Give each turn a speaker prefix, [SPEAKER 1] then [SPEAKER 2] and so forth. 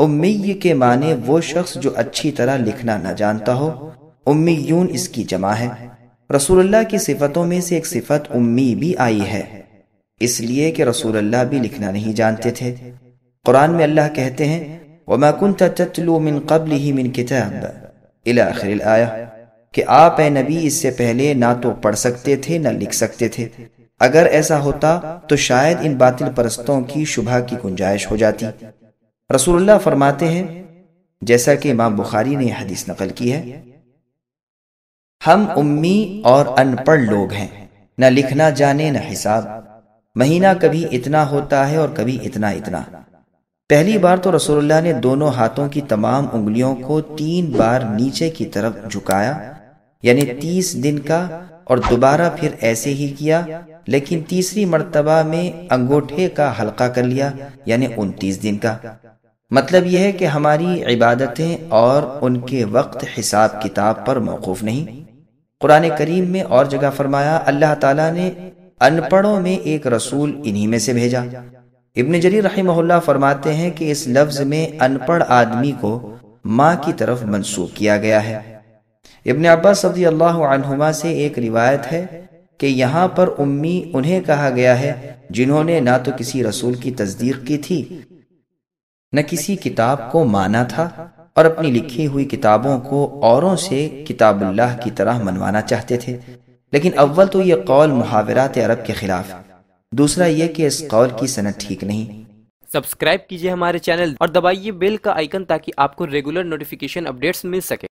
[SPEAKER 1] उम्मीय के माने वो शख्स जो अच्छी तरह लिखना न जानता हो उम्मीयून इसकी जमा है रसूलुल्लाह की सिफतों में से एक सिफत उम्मी भी आई है इसलिए कि रसूलुल्लाह भी लिखना नहीं जानते थे कुरान में अल्लाह कहते हैं वमाकुन तत्लु मिन कबल ही मिन किताब इलाखिल आया कि आप ए नबी इससे पहले ना तो पढ़ सकते थे ना लिख सकते थे अगर ऐसा होता तो शायद इन बातिल परस्तों की शुभा की गुंजाइश हो जाती रसूलुल्लाह फरमाते हैं जैसा कि इमाम बुखारी ने हदीस नकल की है हम उम्मी और अनपढ़ लोग हैं न लिखना जाने न हिसाब महीना कभी इतना होता है और कभी इतना इतना पहली बार तो रसोल्ला ने दोनों हाथों की तमाम उंगलियों को तीन बार नीचे की तरफ झुकाया यानी तीस दिन का और दोबारा फिर ऐसे ही किया लेकिन तीसरी मर्तबा में अंगूठे का हल्का कर लिया यानी उनतीस दिन का मतलब यह है कि हमारी इबादतें और उनके वक्त हिसाब किताब पर मौकूफ नहीं कुरान करीम में और जगह फरमाया अल्लाह ताला ने अनपढ़ों में एक रसूल इन्हीं में से भेजा इब्न जरी रही फरमाते हैं कि इस लफ्ज में अनपढ़ आदमी को माँ की तरफ मंसूब किया गया है इबन अब्बास अल्लाह अल्लाहुमा से एक रिवायत है कि यहाँ पर उम्मी उन्हें कहा गया है जिन्होंने ना तो किसी रसूल की तस्दीक की थी न किसी किताब को माना था और अपनी लिखी हुई किताबों को औरों से किताबुल्लाह की तरह मनवाना चाहते थे लेकिन अव्वल तो ये कौल मुहावरात अरब के खिलाफ दूसरा ये कि इस कौल की सनत ठीक नहीं सब्सक्राइब कीजिए हमारे चैनल और दबाइए बेल का आइकन ताकि आपको रेगुलर नोटिफिकेशन अपडेट्स मिल सके